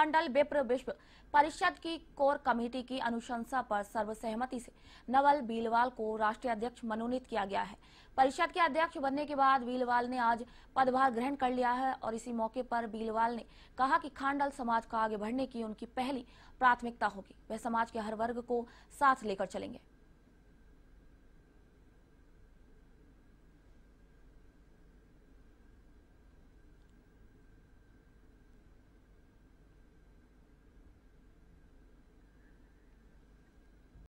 मंडल विप्र विश्व परिषद की कोर कमेटी की अनुशंसा पर सर्वसहमति से नवल बीलवाल को राष्ट्रीय अध्यक्ष मनोनीत किया गया है परिषद के अध्यक्ष बनने के बाद बीलवाल ने आज पदभार ग्रहण कर लिया है और इसी मौके पर बीलवाल ने कहा कि खांडल समाज को आगे बढ़ने की उनकी पहली प्राथमिकता होगी वह समाज के हर वर्ग को साथ लेकर चलेंगे